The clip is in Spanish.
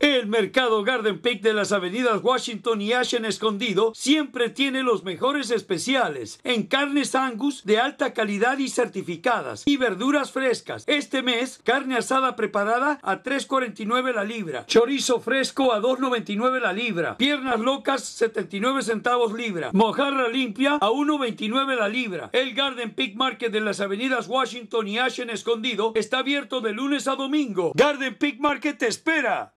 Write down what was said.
El mercado Garden Peak de las avenidas Washington y Ashen Escondido siempre tiene los mejores especiales en carnes angus de alta calidad y certificadas y verduras frescas. Este mes, carne asada preparada a 3.49 la libra, chorizo fresco a 2.99 la libra, piernas locas 79 centavos libra, mojarra limpia a 1.29 la libra. El Garden Peak Market de las avenidas Washington y Ashen Escondido está abierto de lunes a domingo. Garden Peak Market te espera.